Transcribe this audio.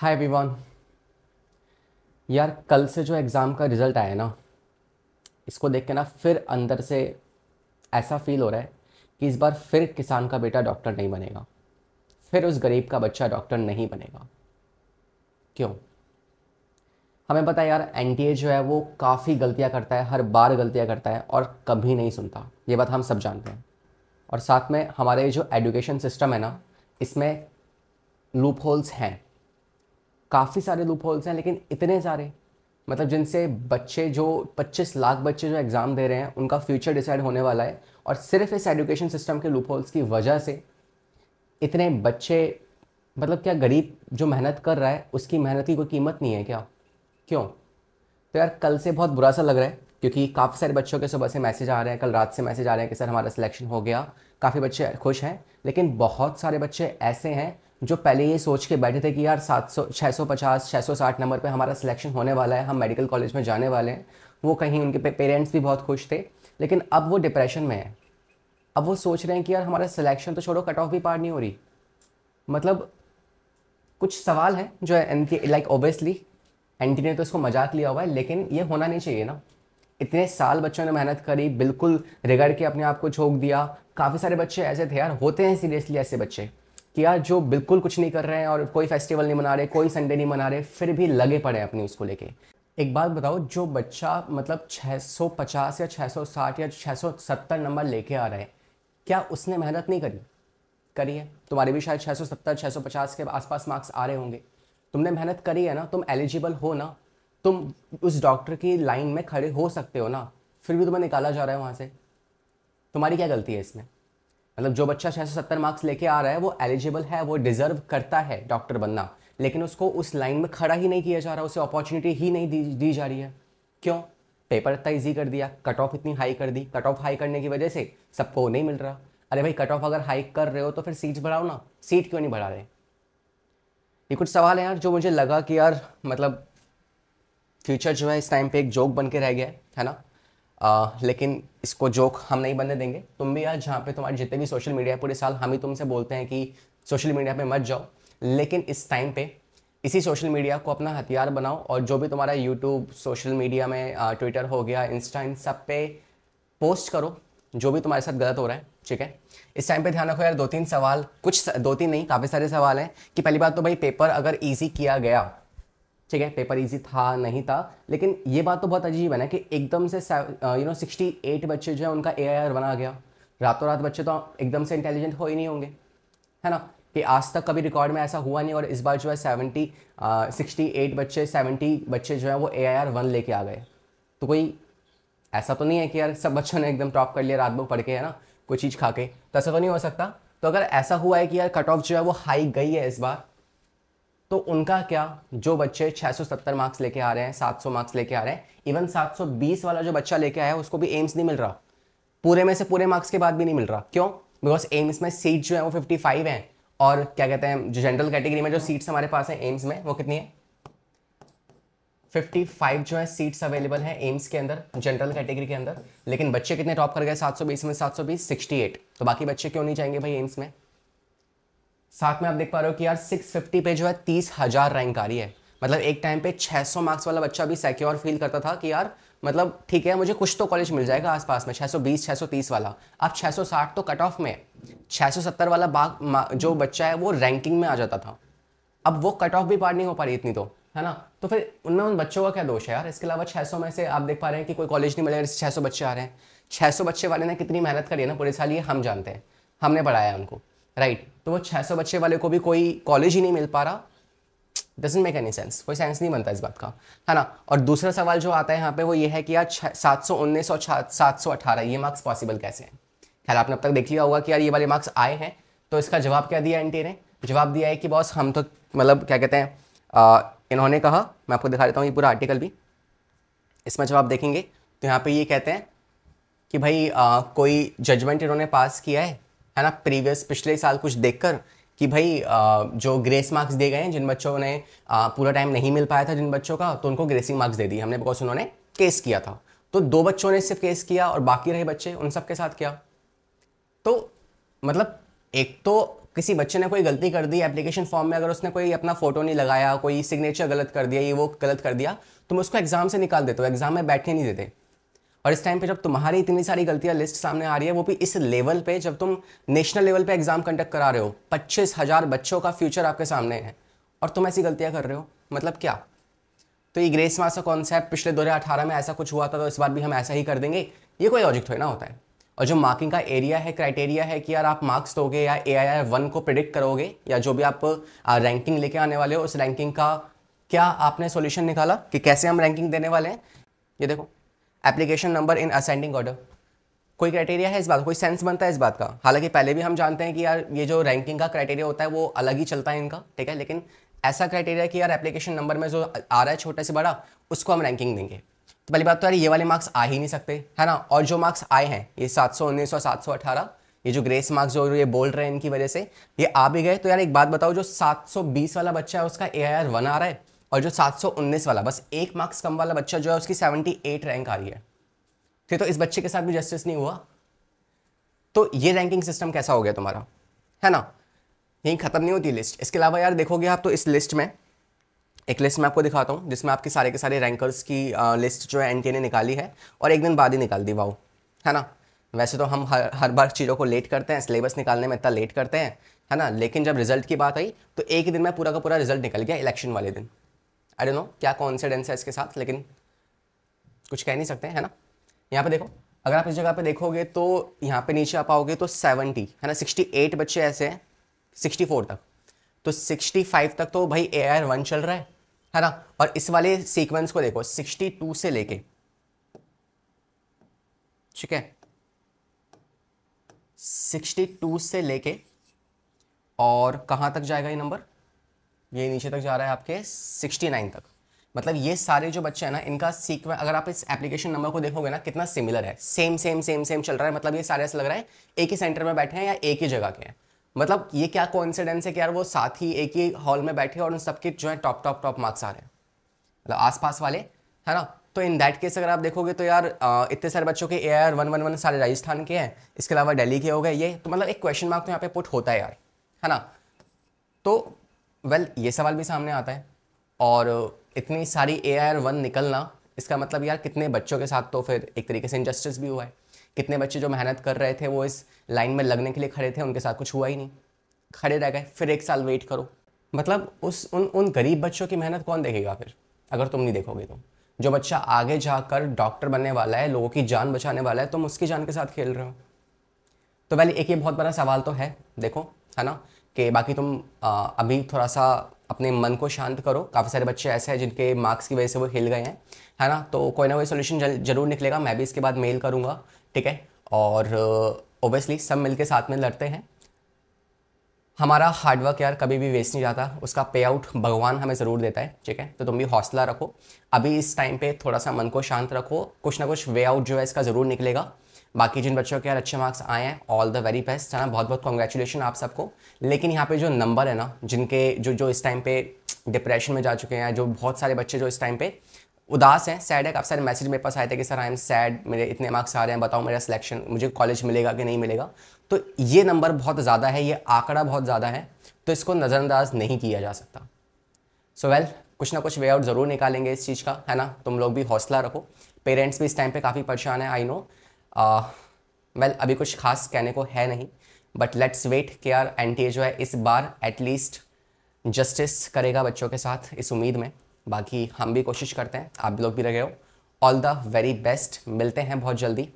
hi everyone यार कल से जो एग्ज़ाम का रिज़ल्ट आया ना इसको देख के ना फिर अंदर से ऐसा फील हो रहा है कि इस बार फिर किसान का बेटा डॉक्टर नहीं बनेगा फिर उस गरीब का बच्चा डॉक्टर नहीं बनेगा क्यों हमें पता है यार एन जो है वो काफ़ी गलतियाँ करता है हर बार गलतियाँ करता है और कभी नहीं सुनता ये बात हम सब जानते हैं और साथ में हमारे जो एजुकेशन सिस्टम है ना इसमें लूप होल्स हैं काफ़ी सारे लूप होल्स हैं लेकिन इतने सारे मतलब जिनसे बच्चे जो 25 लाख बच्चे जो एग्ज़ाम दे रहे हैं उनका फ्यूचर डिसाइड होने वाला है और सिर्फ इस एजुकेशन सिस्टम के लूप होल्स की वजह से इतने बच्चे मतलब क्या गरीब जो मेहनत कर रहा है उसकी मेहनत की कोई कीमत नहीं है क्या क्यों तो यार कल से बहुत बुरा सा लग रहा है क्योंकि काफ़ी सारे बच्चों के सुबह से मैसेज आ रहे हैं कल रात से मैसेज आ रहे हैं कि सर हमारा सिलेक्शन हो गया काफ़ी बच्चे खुश हैं लेकिन बहुत सारे बच्चे ऐसे हैं जो पहले ये सोच के बैठे थे कि यार सात सौ छः सौ पचास छः सौ साठ नंबर पर हमारा सिलेक्शन होने वाला है हम मेडिकल कॉलेज में जाने वाले हैं वो कहीं उनके पेरेंट्स भी बहुत खुश थे लेकिन अब वो डिप्रेशन में है अब वो सोच रहे हैं कि यार हमारा सिलेक्शन तो छोड़ो कट ऑफ भी पार नहीं हो रही मतलब कुछ सवाल हैं जो N T like obviously N T ने तो इसको मजाक लिया हुआ है लेकिन ये होना नहीं चाहिए ना इतने साल बच्चों ने मेहनत करी बिल्कुल रिगड़ के अपने आप को झोंक दिया काफ़ी सारे बच्चे ऐसे थे यार होते हैं सीरियसली ऐसे बच्चे यार जो बिल्कुल कुछ नहीं कर रहे हैं और कोई फेस्टिवल नहीं मना रहे कोई संडे नहीं मना रहे फिर भी लगे पड़े हैं अपनी उसको लेके एक बात बताओ जो बच्चा मतलब 650 या 660 या 670 नंबर लेके आ रहे हैं क्या उसने मेहनत नहीं करी करी है तुम्हारे भी शायद 670 650 के आसपास मार्क्स आ रहे होंगे तुमने मेहनत करी है ना तुम एलिजिबल हो ना तुम उस डॉक्टर की लाइन में खड़े हो सकते हो ना फिर भी तुम्हें निकाला जा रहा है वहाँ से तुम्हारी क्या गलती है इसमें मतलब जो बच्चा 670 मार्क्स लेके आ रहा है वो एलिजिबल है वो डिजर्व करता है डॉक्टर बनना लेकिन उसको उस लाइन में खड़ा ही नहीं किया जा रहा उसे अपॉर्चुनिटी ही नहीं दी, दी जा रही है क्यों पेपर इतना ईजी कर दिया कट ऑफ इतनी हाई कर दी कट ऑफ हाई करने की वजह से सबको नहीं मिल रहा अरे भाई कट ऑफ अगर हाई कर रहे हो तो फिर सीट्स बढ़ाओ ना सीट क्यों नहीं बढ़ा रहे ये कुछ सवाल है यार जो मुझे लगा कि यार मतलब फ्यूचर जो है इस टाइम पे एक जोक बन के रह गया है ना आ, लेकिन इसको जोक हम नहीं बनने देंगे तुम भी आज जहाँ पे तुम्हारे जितने भी सोशल मीडिया है पूरे साल हम ही तुमसे बोलते हैं कि सोशल मीडिया पे मत जाओ लेकिन इस टाइम पे इसी सोशल मीडिया को अपना हथियार बनाओ और जो भी तुम्हारा यूट्यूब सोशल मीडिया में ट्विटर हो गया इंस्टा इन सब पे पोस्ट करो जो भी तुम्हारे साथ गलत हो रहा है ठीक है इस टाइम पे ध्यान रखो यार दो तीन सवाल कुछ दो तीन नहीं काफ़ी सारे सवाल हैं कि पहली बात तो भाई पेपर अगर ईजी किया गया ठीक है पेपर इजी था नहीं था लेकिन ये बात तो बहुत अजीब है ना कि एकदम से यू नो सिक्सटी एट बच्चे जो है उनका ए बना गया रातों रात बच्चे तो एकदम से इंटेलिजेंट हो ही नहीं होंगे है ना कि आज तक कभी रिकॉर्ड में ऐसा हुआ नहीं और इस बार जो है सेवेंटी सिक्सटी एट बच्चे सेवेंटी बच्चे जो है वो ए आई आर वन लेके आ गए तो कोई ऐसा तो नहीं है कि यार सब बच्चों ने एकदम टॉप कर लिया रात भर पढ़ के है ना कोई चीज़ खा के तो ऐसा तो नहीं हो सकता तो अगर ऐसा हुआ है कि यार कट ऑफ जो है वो हाई गई है इस बार तो उनका क्या जो बच्चे 670 मार्क्स लेके आ रहे हैं 700 मार्क्स लेके आ रहे हैं इवन 720 वाला जो बच्चा लेके आया है उसको भी एम्स नहीं मिल रहा पूरे में से पूरे मार्क्स के बाद भी नहीं मिल रहा क्यों बिकॉज एम्स में सीट जो है वो 55 है और क्या कहते हैं जो जनरल कैटेगरी में जो सीट्स हमारे पास है एम्स में वो कितनी है फिफ्टी जो है सीट्स अवेलेबल है एम्स के अंदर जनरल कैटेगरी के अंदर लेकिन बच्चे कितने टॉप कर गए सात में 720 68 तो बाकी बच्चे क्यों नहीं जाएंगे भाई एम्स में साथ में आप देख पा रहे हो कि यार 650 पे जो है तीस हज़ार रैंक आ रही है मतलब एक टाइम पे 600 मार्क्स वाला बच्चा भी सिक्योर फील करता था कि यार मतलब ठीक है मुझे कुछ तो कॉलेज मिल जाएगा आसपास में 620 630 वाला अब 660 तो कट ऑफ में 670 वाला बाग जो बच्चा है वो रैंकिंग में आ जाता था अब वो कट ऑफ भी पार नहीं हो पा रही इतनी तो है ना तो फिर उनमें उन बच्चों का क्या दोष है यार इसके अलावा 600 में से आप देख पा रहे हैं कि कोई कॉलेज नहीं मिलेगा छः सौ बच्चे आ रहे हैं 600 बच्चे वाले ने कितनी मेहनत करी है ना पूरे साल ये हम जानते हैं हमने पढ़ाया है उनको राइट तो वो 600 बच्चे वाले को भी कोई कॉलेज ही नहीं मिल पा रहा डजेंट मेक एनी सेंस कोई सेंस नहीं बनता इस बात का है ना और दूसरा सवाल जो आता है यहाँ पे वो ये है कि यार सात सौ उन्नीस और सात सौ अठारह ये मार्क्स पॉसिबल कैसे हैं खैर आपने अब तक देख लिया होगा कि यार ये वाले मार्क्स आए हैं तो इसका जवाब क्या दिया एन ने जवाब दिया है कि बॉस हम तो मतलब क्या कहते हैं इन्होंने कहा मैं आपको दिखा देता हूँ ये पूरा आर्टिकल भी इसमें जब आप देखेंगे तो यहाँ पे ये कहते हैं कि भाई आ, कोई जजमेंट इन्होंने पास किया है है ना प्रीवियस पिछले साल कुछ देखकर कि भाई जो ग्रेस मार्क्स दिए गए हैं जिन बच्चों ने पूरा टाइम नहीं मिल पाया था जिन बच्चों का तो उनको ग्रेसिंग मार्क्स दे दिए हमने बिकॉज उन्होंने केस किया था तो दो बच्चों ने सिर्फ केस किया और बाकी रहे बच्चे उन सब के साथ किया तो मतलब एक तो किसी बच्चे ने कोई गलती कर दी एप्लीकेशन फॉर्म में अगर उसने कोई अपना फोटो नहीं लगाया कोई सिग्नेचर गलत कर दिया ये वो गलत कर दिया तो मैं उसको एग्ज़ाम से निकाल देता हूँ एग्ज़ाम में बैठने नहीं देते और इस टाइम पे जब तुम्हारी इतनी सारी गलतियां लिस्ट सामने आ रही है वो भी इस लेवल पे जब तुम नेशनल लेवल पे एग्ज़ाम कंडक्ट करा रहे हो पच्चीस हज़ार बच्चों का फ्यूचर आपके सामने है और तुम ऐसी गलतियाँ कर रहे हो मतलब क्या तो ये ग्रेस मास का कॉन्सेप्ट पिछले दो में ऐसा कुछ हुआ था तो इस बार भी हम ऐसा ही कर देंगे ये कोई लॉजिक थोड़ी ना होता है और जो मार्किंग का एरिया है क्राइटेरिया है कि यार आप मार्क्स दोगे या ए आई आई वन को प्रिडिक्ट करोगे या जो भी आप रैंकिंग लेके आने वाले हो उस रैंकिंग का क्या आपने सॉल्यूशन निकाला कि कैसे हम रैंकिंग देने वाले हैं ये देखो application number in ascending order कोई क्राइटेरिया है इस बात कोई सेंस बनता है इस बात का हालांकि पहले भी हम जानते हैं कि यार ये जो रैंकिंग का क्राइटेरिया होता है वो अलग ही चलता है इनका ठीक है लेकिन ऐसा क्राइटेरिया कि यार एप्लीकेशन नंबर में जो आ रहा है छोटे से बड़ा उसको हम रैंकिंग देंगे तो पहली बात तो यार ये वाले मार्क्स आ ही नहीं सकते है ना और जो मार्क्स आए हैं ये सात सौ उन्नीस और सात सौ अठारह ये जो ग्रेस मार्क्स जो ये बोल रहे हैं इनकी वजह से ये आ भी गए तो यार एक बात बताओ जो 720 वाला बच्चा है उसका ए आई आर वन आ रहा है और जो 719 वाला बस एक मार्क्स कम वाला बच्चा जो है उसकी 78 रैंक आ रही है फिर तो इस बच्चे के साथ भी जस्टिस नहीं हुआ तो ये रैंकिंग सिस्टम कैसा हो गया तुम्हारा है ना यहीं ख़त्म नहीं होती लिस्ट इसके अलावा यार देखोगे आप तो इस लिस्ट में एक लिस्ट मैं आपको दिखाता हूँ जिसमें आपके सारे के सारे रैंकर्स की आ, लिस्ट जो है एन ने निकाली है और एक दिन बाद ही निकाल दी वाओ है ना वैसे तो हम हर हर बार चीज़ों को लेट करते हैं सिलेबस निकालने में इतना लेट करते हैं है ना लेकिन जब रिजल्ट की बात आई तो एक दिन में पूरा का पूरा रिजल्ट निकल गया इलेक्शन वाले दिन आई डोंट नो क्या कॉन्सिडेंस है इसके साथ लेकिन कुछ कह नहीं सकते है ना यहाँ पे देखो अगर आप इस जगह पे देखोगे तो यहाँ पे नीचे आ पाओगे तो 70 है ना 68 बच्चे ऐसे हैं 64 तक तो 65 तक तो भाई ए आर वन चल रहा है है ना और इस वाले सीक्वेंस को देखो 62 से लेके ठीक है 62 से लेके और कहाँ तक जाएगा ये नंबर ये नीचे तक जा रहा है आपके सिक्सटी नाइन तक मतलब ये सारे जो बच्चे हैं ना इनका सीक्वें अगर आप इस एप्लीकेशन नंबर को देखोगे ना कितना सिमिलर है सेम सेम सेम सेम चल रहा है मतलब ये सारे ऐसा लग रहा है एक ही सेंटर में बैठे हैं या एक ही जगह के हैं मतलब ये क्या कॉन्सिडेंस है कि यार वो साथ ही एक ही हॉल में बैठे और उन सबके जो है टॉप टॉप टॉप मार्क्स आ रहे हैं मतलब आसपास वाले है ना तो इन दैट केस अगर आप देखोगे तो यार इतने सारे बच्चों के A R one one one सारे राजस्थान के हैं इसके अलावा दिल्ली के हो गए ये तो मतलब एक क्वेश्चन मार्क तो यहाँ पे पुट होता है यार है ना तो वेल well, ये सवाल भी सामने आता है और इतनी सारी ए आई आर वन निकलना इसका मतलब यार कितने बच्चों के साथ तो फिर एक तरीके से इनजस्टिस भी हुआ है कितने बच्चे जो मेहनत कर रहे थे वो इस लाइन में लगने के लिए खड़े थे उनके साथ कुछ हुआ ही नहीं खड़े रह गए फिर एक साल वेट करो मतलब उस उन उन गरीब बच्चों की मेहनत कौन देखेगा फिर अगर तुम नहीं देखोगे तो जो बच्चा आगे जाकर डॉक्टर बनने वाला है लोगों की जान बचाने वाला है तुम उसकी जान के साथ खेल रहे हो तो वैली एक ये बहुत बड़ा सवाल तो है देखो है ना कि बाकी तुम आ, अभी थोड़ा सा अपने मन को शांत करो काफ़ी सारे बच्चे ऐसे हैं जिनके मार्क्स की वजह से वो हिल गए हैं है ना तो कोई ना कोई सोल्यूशन जरूर निकलेगा मैं भी इसके बाद मेल करूँगा ठीक है और ओबियसली सब मिलके साथ में लड़ते हैं हमारा हार्डवर्क यार कभी भी वेस्ट नहीं जाता उसका पे आउट भगवान हमें ज़रूर देता है ठीक है तो तुम भी हौसला रखो अभी इस टाइम पे थोड़ा सा मन को शांत रखो कुछ ना कुछ वे आउट जो है इसका ज़रूर निकलेगा बाकी जिन बच्चों के यार अच्छे मार्क्स आए हैं ऑल द वेरी बेस्ट है ना बहुत बहुत कॉन्ग्रेचुलेशन आप सबको लेकिन यहाँ पे जो नंबर है ना जिनके जो जो इस टाइम पे डिप्रेशन में जा चुके हैं जो बहुत सारे बच्चे जो इस टाइम पे उदास हैं सैड है काफ़ी सारे मैसेज मेरे पास आए थे कि सर आई एम सैड मेरे इतने मार्क्स आ रहे हैं बताओ मेरा सिलेक्शन मुझे कॉलेज मिलेगा कि नहीं मिलेगा तो ये नंबर बहुत ज़्यादा है ये आंकड़ा बहुत ज़्यादा है तो इसको नज़रअंदाज नहीं किया जा सकता सो so वेल well, कुछ ना कुछ वे आउट ज़रूर निकालेंगे इस चीज़ का है ना तुम लोग भी हौसला रखो पेरेंट्स भी इस टाइम पे काफ़ी परेशान है आई नो वेल well, अभी कुछ खास कहने को है नहीं बट लेट्स वेट के आर एन टी ए जो है इस बार एटलीस्ट जस्टिस करेगा बच्चों के साथ इस उम्मीद में बाकी हम भी कोशिश करते हैं आप लोग भी रहे हो ऑल द वेरी बेस्ट मिलते हैं बहुत जल्दी